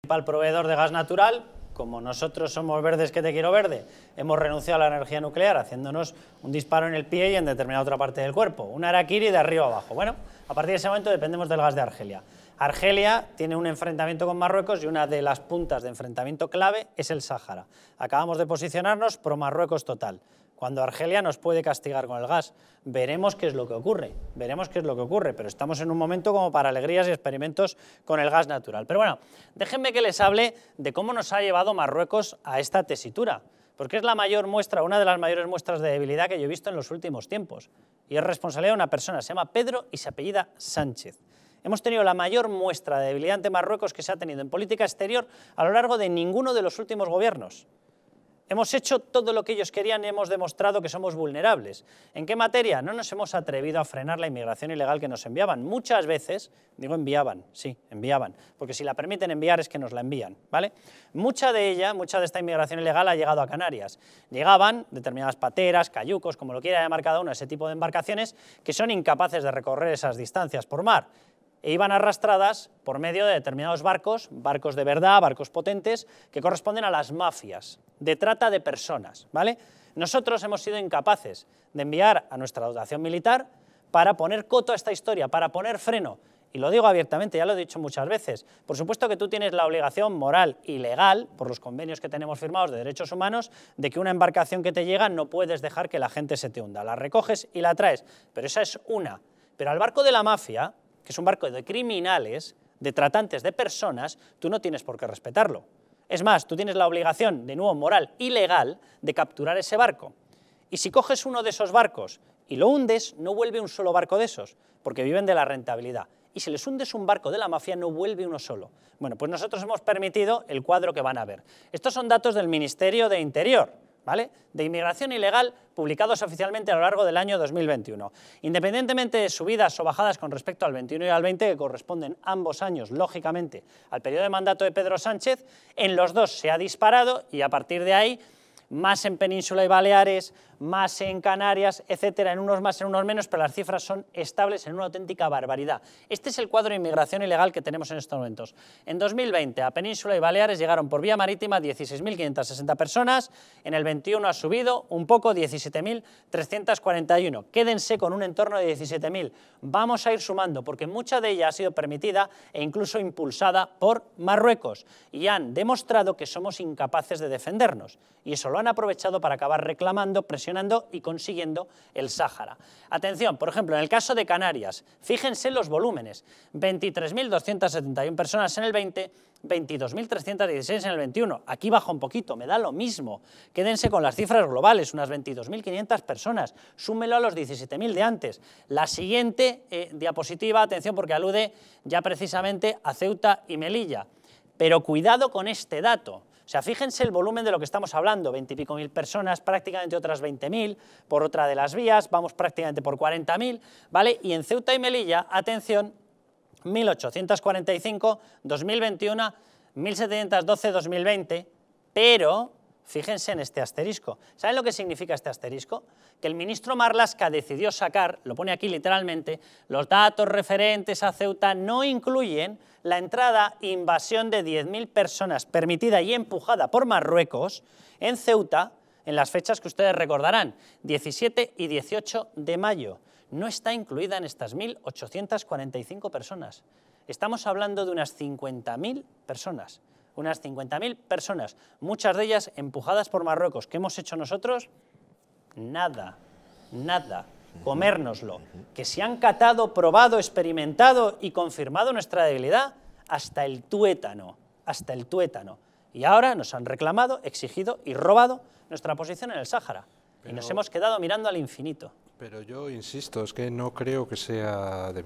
principal proveedor de gas natural, como nosotros somos verdes que te quiero verde, hemos renunciado a la energía nuclear haciéndonos un disparo en el pie y en determinada otra parte del cuerpo, un araquiri de arriba abajo. Bueno, a partir de ese momento dependemos del gas de Argelia. Argelia tiene un enfrentamiento con Marruecos y una de las puntas de enfrentamiento clave es el Sáhara. Acabamos de posicionarnos pro Marruecos total. Cuando Argelia nos puede castigar con el gas, veremos qué es lo que ocurre, veremos qué es lo que ocurre, pero estamos en un momento como para alegrías y experimentos con el gas natural. Pero bueno, déjenme que les hable de cómo nos ha llevado Marruecos a esta tesitura porque es la mayor muestra, una de las mayores muestras de debilidad que yo he visto en los últimos tiempos. Y es responsabilidad de una persona, se llama Pedro y se apellida Sánchez. Hemos tenido la mayor muestra de debilidad ante Marruecos que se ha tenido en política exterior a lo largo de ninguno de los últimos gobiernos. Hemos hecho todo lo que ellos querían y hemos demostrado que somos vulnerables. ¿En qué materia? No nos hemos atrevido a frenar la inmigración ilegal que nos enviaban. Muchas veces, digo enviaban, sí, enviaban, porque si la permiten enviar es que nos la envían, ¿vale? Mucha de ella, mucha de esta inmigración ilegal ha llegado a Canarias. Llegaban determinadas pateras, cayucos, como lo quiera llamar cada uno, ese tipo de embarcaciones que son incapaces de recorrer esas distancias por mar e iban arrastradas por medio de determinados barcos, barcos de verdad, barcos potentes, que corresponden a las mafias de trata de personas. ¿vale? Nosotros hemos sido incapaces de enviar a nuestra dotación militar para poner coto a esta historia, para poner freno. Y lo digo abiertamente, ya lo he dicho muchas veces. Por supuesto que tú tienes la obligación moral y legal, por los convenios que tenemos firmados de derechos humanos, de que una embarcación que te llega no puedes dejar que la gente se te hunda. La recoges y la traes. Pero esa es una. Pero al barco de la mafia, que es un barco de criminales, de tratantes de personas, tú no tienes por qué respetarlo. Es más, tú tienes la obligación, de nuevo moral y legal, de capturar ese barco. Y si coges uno de esos barcos y lo hundes, no vuelve un solo barco de esos, porque viven de la rentabilidad. Y si les hundes un barco de la mafia, no vuelve uno solo. Bueno, pues nosotros hemos permitido el cuadro que van a ver. Estos son datos del Ministerio de Interior de inmigración ilegal publicados oficialmente a lo largo del año 2021. Independientemente de subidas o bajadas con respecto al 21 y al 20, que corresponden ambos años, lógicamente, al periodo de mandato de Pedro Sánchez, en los dos se ha disparado y a partir de ahí más en Península y Baleares, más en Canarias, etcétera, en unos más, en unos menos, pero las cifras son estables en una auténtica barbaridad. Este es el cuadro de inmigración ilegal que tenemos en estos momentos. En 2020 a Península y Baleares llegaron por vía marítima 16.560 personas, en el 21 ha subido un poco 17.341. Quédense con un entorno de 17.000. Vamos a ir sumando porque mucha de ella ha sido permitida e incluso impulsada por Marruecos y han demostrado que somos incapaces de defendernos y eso lo han aprovechado para acabar reclamando, presionando y consiguiendo el Sáhara. Atención, por ejemplo, en el caso de Canarias, fíjense los volúmenes, 23.271 personas en el 20, 22.316 en el 21. Aquí baja un poquito, me da lo mismo. Quédense con las cifras globales, unas 22.500 personas. Súmelo a los 17.000 de antes. La siguiente eh, diapositiva, atención porque alude ya precisamente a Ceuta y Melilla. Pero cuidado con este dato. O sea, fíjense el volumen de lo que estamos hablando, veintipico mil personas, prácticamente otras 20.000 por otra de las vías, vamos prácticamente por 40.000, ¿vale? Y en Ceuta y Melilla, atención, 1845, 2021, 1712, 2020, pero Fíjense en este asterisco. ¿Saben lo que significa este asterisco? Que el ministro Marlasca decidió sacar, lo pone aquí literalmente, los datos referentes a Ceuta no incluyen la entrada e invasión de 10.000 personas permitida y empujada por Marruecos en Ceuta en las fechas que ustedes recordarán, 17 y 18 de mayo. No está incluida en estas 1.845 personas. Estamos hablando de unas 50.000 personas unas 50.000 personas, muchas de ellas empujadas por Marruecos. ¿Qué hemos hecho nosotros? Nada, nada comérnoslo, que se han catado, probado, experimentado y confirmado nuestra debilidad hasta el tuétano, hasta el tuétano. Y ahora nos han reclamado, exigido y robado nuestra posición en el Sáhara. y nos hemos quedado mirando al infinito. Pero yo insisto, es que no creo que sea de